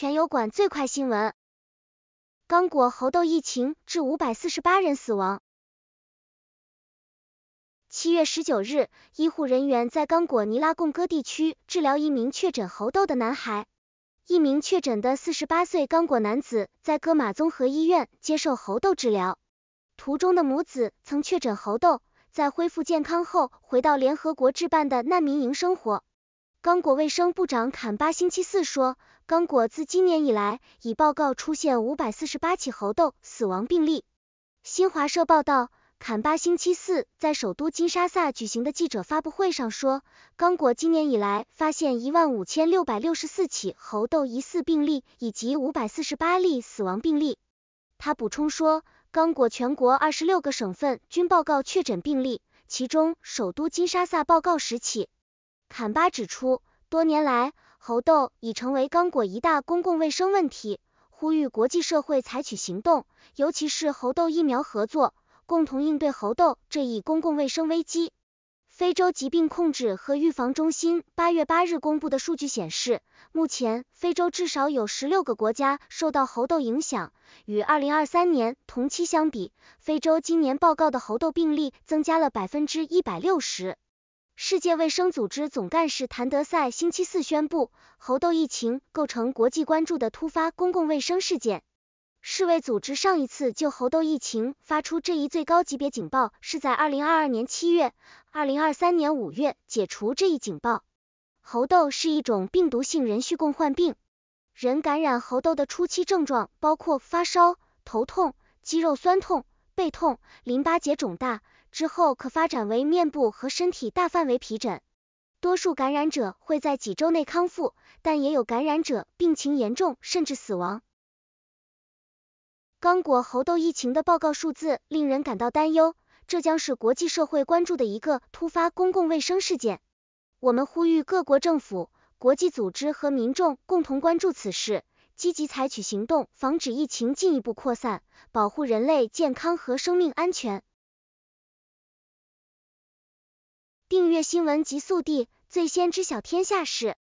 全友馆最快新闻：刚果猴痘疫情致五百四十八人死亡。七月十九日，医护人员在刚果尼拉贡戈地区治疗一名确诊猴痘的男孩。一名确诊的四十八岁刚果男子在戈马综合医院接受猴痘治疗。途中的母子曾确诊猴痘，在恢复健康后回到联合国置办的难民营生活。刚果卫生部长坎巴星期四说，刚果自今年以来已报告出现五百四十八起猴痘死亡病例。新华社报道，坎巴星期四在首都金沙萨举行的记者发布会上说，刚果今年以来发现一万五千六百六十四起猴痘疑似病例以及五百四十八例死亡病例。他补充说，刚果全国二十六个省份均报告确诊病例，其中首都金沙萨报告十起。坎巴指出，多年来，猴痘已成为刚果一大公共卫生问题，呼吁国际社会采取行动，尤其是猴痘疫苗合作，共同应对猴痘这一公共卫生危机。非洲疾病控制和预防中心八月八日公布的数据显示，目前非洲至少有十六个国家受到猴痘影响，与二零二三年同期相比，非洲今年报告的猴痘病例增加了百分之一百六十。世界卫生组织总干事谭德赛星期四宣布，猴痘疫情构成国际关注的突发公共卫生事件。世卫组织上一次就猴痘疫情发出这一最高级别警报是在2022年7月，2023年5月解除这一警报。猴痘是一种病毒性人畜共患病，人感染猴痘的初期症状包括发烧、头痛、肌肉酸痛、背痛、淋巴结肿大。之后可发展为面部和身体大范围皮疹，多数感染者会在几周内康复，但也有感染者病情严重甚至死亡。刚果猴痘疫情的报告数字令人感到担忧，这将是国际社会关注的一个突发公共卫生事件。我们呼吁各国政府、国际组织和民众共同关注此事，积极采取行动，防止疫情进一步扩散，保护人类健康和生命安全。订阅新闻极速递，最先知晓天下事。